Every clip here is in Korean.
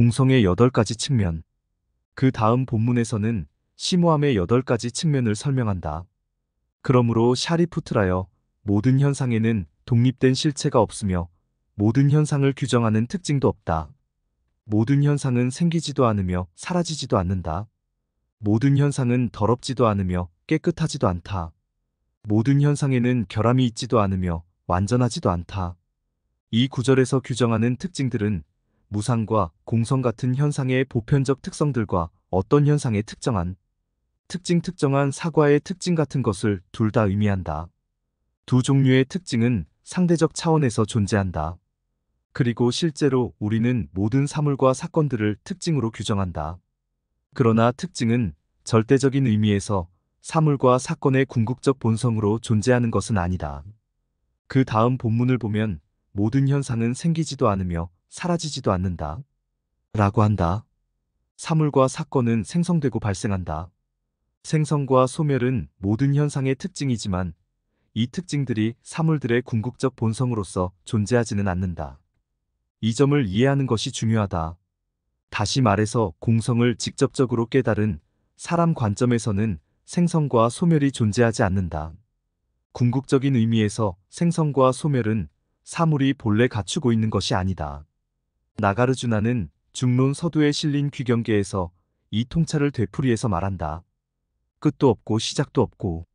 공성의 여덟 가지 측면. 그 다음 본문에서는 심오함의 여덟 가지 측면을 설명한다. 그러므로 샤리푸트라여 모든 현상에는 독립된 실체가 없으며 모든 현상을 규정하는 특징도 없다. 모든 현상은 생기지도 않으며 사라지지도 않는다. 모든 현상은 더럽지도 않으며 깨끗하지도 않다. 모든 현상에는 결함이 있지도 않으며 완전하지도 않다. 이 구절에서 규정하는 특징들은 무상과 공성 같은 현상의 보편적 특성들과 어떤 현상의 특정한 특징 특정한 사과의 특징 같은 것을 둘 다 의미한다. 두 종류의 특징은 상대적 차원에서 존재한다. 그리고 실제로 우리는 모든 사물과 사건들을 특징으로 규정한다. 그러나 특징은 절대적인 의미에서 사물과 사건의 궁극적 본성으로 존재하는 것은 아니다. 그 다음 본문을 보면 모든 현상은 생기지도 않으며 사라지지도 않는다. 라고 한다. 사물과 사건은 생성되고 발생한다. 생성과 소멸은 모든 현상의 특징이지만 이 특징들이 사물들의 궁극적 본성으로서 존재하지는 않는다. 이 점을 이해하는 것이 중요하다. 다시 말해서 공성을 직접적으로 깨달은 사람 관점에서는 생성과 소멸이 존재하지 않는다. 궁극적인 의미에서 생성과 소멸은 사물이 본래 갖추고 있는 것이 아니다. 나가르주나는 중론 서두에 실린 귀경계에서 이 통찰을 되풀이해서 말한다. 끝도 없고 시작도 없고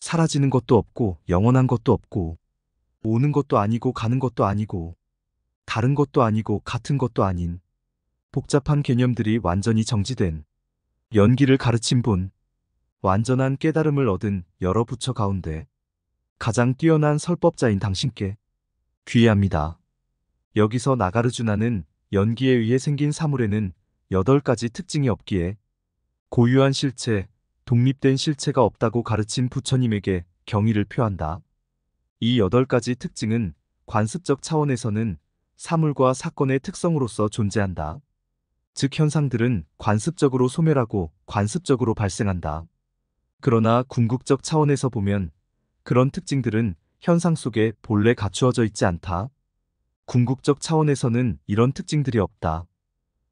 사라지는 것도 없고 영원한 것도 없고 오는 것도 아니고 가는 것도 아니고 다른 것도 아니고 같은 것도 아닌 복잡한 개념들이 완전히 정지된 연기를 가르친 분 완전한 깨달음을 얻은 여러 부처 가운데 가장 뛰어난 설법자인 당신께 귀의합니다. 여기서 나가르주나는 연기에 의해 생긴 사물에는 8가지 특징이 없기에 고유한 실체, 독립된 실체가 없다고 가르친 부처님에게 경의를 표한다. 이 8가지 특징은 관습적 차원에서는 사물과 사건의 특성으로서 존재한다. 즉 현상들은 관습적으로 소멸하고 관습적으로 발생한다. 그러나 궁극적 차원에서 보면 그런 특징들은 현상 속에 본래 갖추어져 있지 않다. 궁극적 차원에서는 이런 특징들이 없다.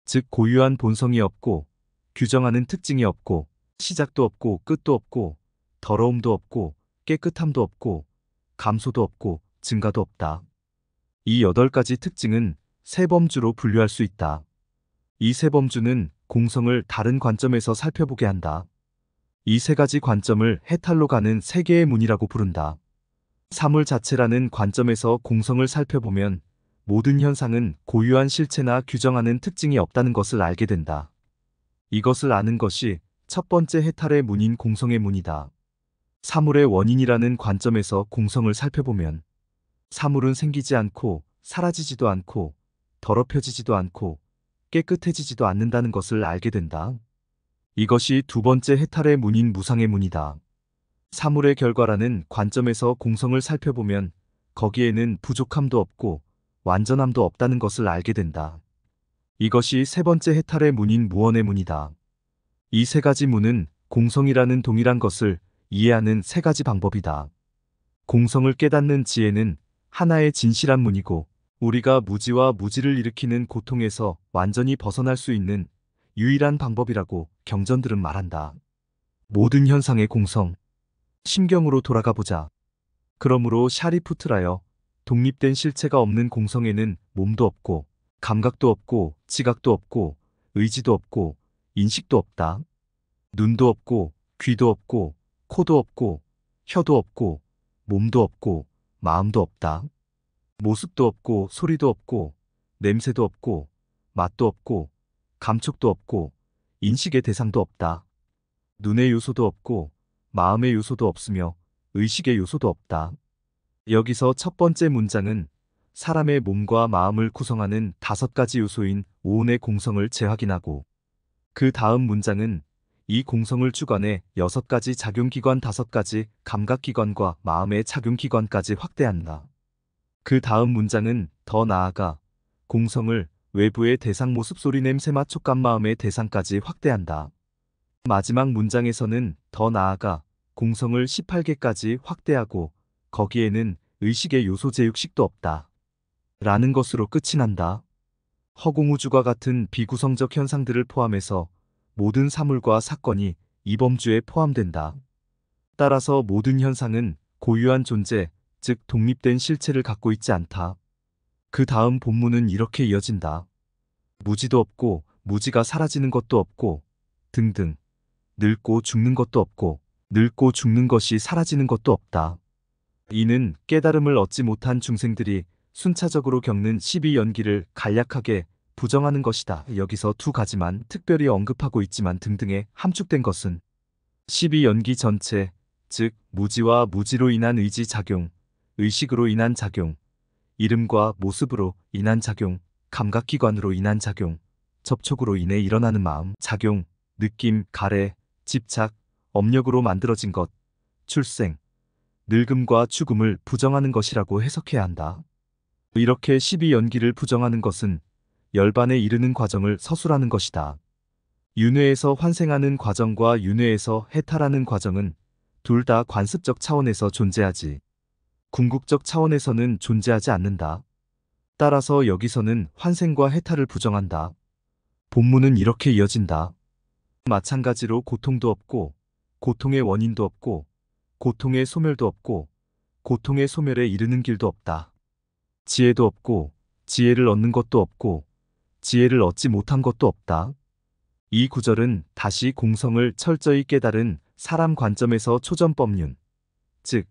즉 고유한 본성이 없고 규정하는 특징이 없고 시작도 없고 끝도 없고 더러움도 없고 깨끗함도 없고 감소도 없고 증가도 없다. 이 여덟 가지 특징은 세 범주로 분류할 수 있다. 이 세 범주는 공성을 다른 관점에서 살펴보게 한다. 이 세 가지 관점을 해탈로 가는 세 개의 문이라고 부른다. 사물 자체라는 관점에서 공성을 살펴보면 모든 현상은 고유한 실체나 규정하는 특징이 없다는 것을 알게 된다. 이것을 아는 것이 첫 번째 해탈의 문인 공성의 문이다. 사물의 원인이라는 관점에서 공성을 살펴보면 사물은 생기지 않고 사라지지도 않고 더럽혀지지도 않고 깨끗해지지도 않는다는 것을 알게 된다. 이것이 두 번째 해탈의 문인 무상의 문이다. 사물의 결과라는 관점에서 공성을 살펴보면 거기에는 부족함도 없고 완전함도 없다는 것을 알게 된다. 이것이 세 번째 해탈의 문인 무언의 문이다. 이 세 가지 문은 공성이라는 동일한 것을 이해하는 세 가지 방법이다. 공성을 깨닫는 지혜는 하나의 진실한 문이고 우리가 무지와 무지를 일으키는 고통에서 완전히 벗어날 수 있는 유일한 방법이라고 경전들은 말한다. 모든 현상의 공성. 심경으로 돌아가 보자. 그러므로 샤리푸트라여 독립된 실체가 없는 공성에는 몸도 없고 감각도 없고 지각도 없고 의지도 없고 인식도 없다. 눈도 없고 귀도 없고 코도 없고 혀도 없고 몸도 없고 마음도 없다. 모습도 없고 소리도 없고 냄새도 없고 맛도 없고 감촉도 없고 인식의 대상도 없다. 눈의 요소도 없고 마음의 요소도 없으며 의식의 요소도 없다. 여기서 첫 번째 문장은 사람의 몸과 마음을 구성하는 다섯 가지 요소인 오온의 공성을 재확인하고 그 다음 문장은 이 공성을 주관해 여섯 가지 작용기관 다섯 가지 감각기관과 마음의 작용기관까지 확대한다. 그 다음 문장은 더 나아가 공성을 외부의 대상 모습 소리 냄새 맛 촉감 마음의 대상까지 확대한다. 마지막 문장에서는 더 나아가 공성을 18개까지 확대하고 거기에는 의식의 요소 제육식도 없다. 라는 것으로 끝이 난다. 허공우주와 같은 비구성적 현상들을 포함해서 모든 사물과 사건이 이 범주에 포함된다. 따라서 모든 현상은 고유한 존재, 즉 독립된 실체를 갖고 있지 않다. 그 다음 본문은 이렇게 이어진다. 무지도 없고 무지가 사라지는 것도 없고 등등 늙고 죽는 것도 없고 늙고 죽는 것이 사라지는 것도 없다. 이는 깨달음을 얻지 못한 중생들이 순차적으로 겪는 12연기를 간략하게 부정하는 것이다. 여기서 두 가지만 특별히 언급하고 있지만 등등에 함축된 것은 12연기 전체, 즉 무지와 무지로 인한 의지작용, 의식으로 인한 작용, 이름과 모습으로 인한 작용, 감각기관으로 인한 작용, 접촉으로 인해 일어나는 마음, 작용, 느낌, 가래, 집착, 업력으로 만들어진 것, 출생, 늙음과 죽음을 부정하는 것이라고 해석해야 한다. 이렇게 1 2 연기를 부정하는 것은 열반에 이르는 과정을 서술하는 것이다. 윤회에서 환생하는 과정과 윤회에서 해탈하는 과정은 둘 다 관습적 차원에서 존재하지 궁극적 차원에서는 존재하지 않는다. 따라서 여기서는 환생과 해탈을 부정한다. 본문은 이렇게 이어진다. 마찬가지로 고통도 없고 고통의 원인도 없고 고통의 소멸도 없고 고통의 소멸에 이르는 길도 없다. 지혜도 없고 지혜를 얻는 것도 없고 지혜를 얻지 못한 것도 없다. 이 구절은 다시 공성을 철저히 깨달은 사람 관점에서 초전법륜, 즉,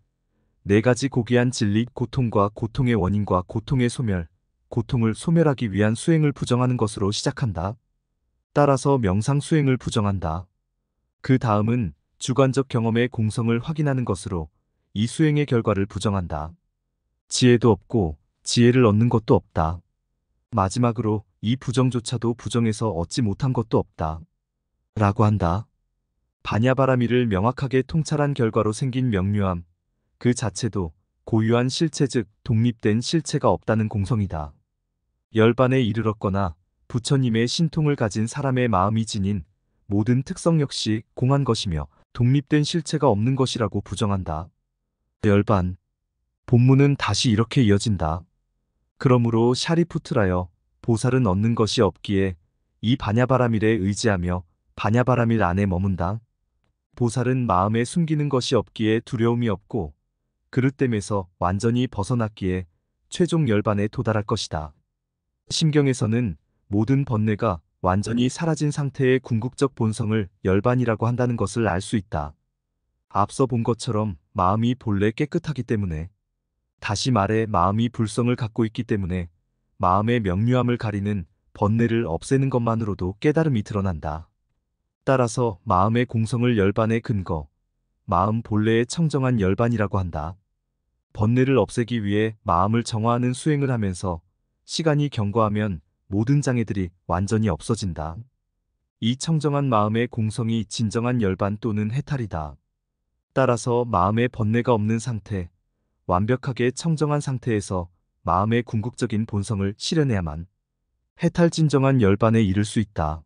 네 가지 고귀한 진리, 고통과 고통의 원인과 고통의 소멸, 고통을 소멸하기 위한 수행을 부정하는 것으로 시작한다. 따라서 명상 수행을 부정한다. 그 다음은 주관적 경험의 공성을 확인하는 것으로 이 수행의 결과를 부정한다. 지혜도 없고 지혜를 얻는 것도 없다. 마지막으로 이 부정조차도 부정해서 얻지 못한 것도 없다. 라고 한다. 반야바라미를 명확하게 통찰한 결과로 생긴 명료함, 그 자체도 고유한 실체 즉 독립된 실체가 없다는 공성이다. 열반에 이르렀거나 부처님의 신통을 가진 사람의 마음이 지닌 모든 특성 역시 공한 것이며 독립된 실체가 없는 것이라고 부정한다. 열반. 본문은 다시 이렇게 이어진다. 그러므로 샤리푸트라여 보살은 얻는 것이 없기에 이 반야바라밀에 의지하며 반야바라밀 안에 머문다. 보살은 마음에 숨기는 것이 없기에 두려움이 없고 그릇됨에서 완전히 벗어났기에 최종 열반에 도달할 것이다. 심경에서는 모든 번뇌가 완전히 사라진 상태의 궁극적 본성을 열반이라고 한다는 것을 알 수 있다. 앞서 본 것처럼 마음이 본래 깨끗하기 때문에 다시 말해 마음이 불성을 갖고 있기 때문에 마음의 명료함을 가리는 번뇌를 없애는 것만으로도 깨달음이 드러난다. 따라서 마음의 공성을 열반의 근거, 마음 본래의 청정한 열반이라고 한다. 번뇌를 없애기 위해 마음을 정화하는 수행을 하면서 시간이 경과하면 모든 장애들이 완전히 없어진다. 이 청정한 마음의 공성이 진정한 열반 또는 해탈이다. 따라서 마음의 번뇌가 없는 상태, 완벽하게 청정한 상태에서 마음의 궁극적인 본성을 실현해야만 해탈 진정한 열반에 이를 수 있다.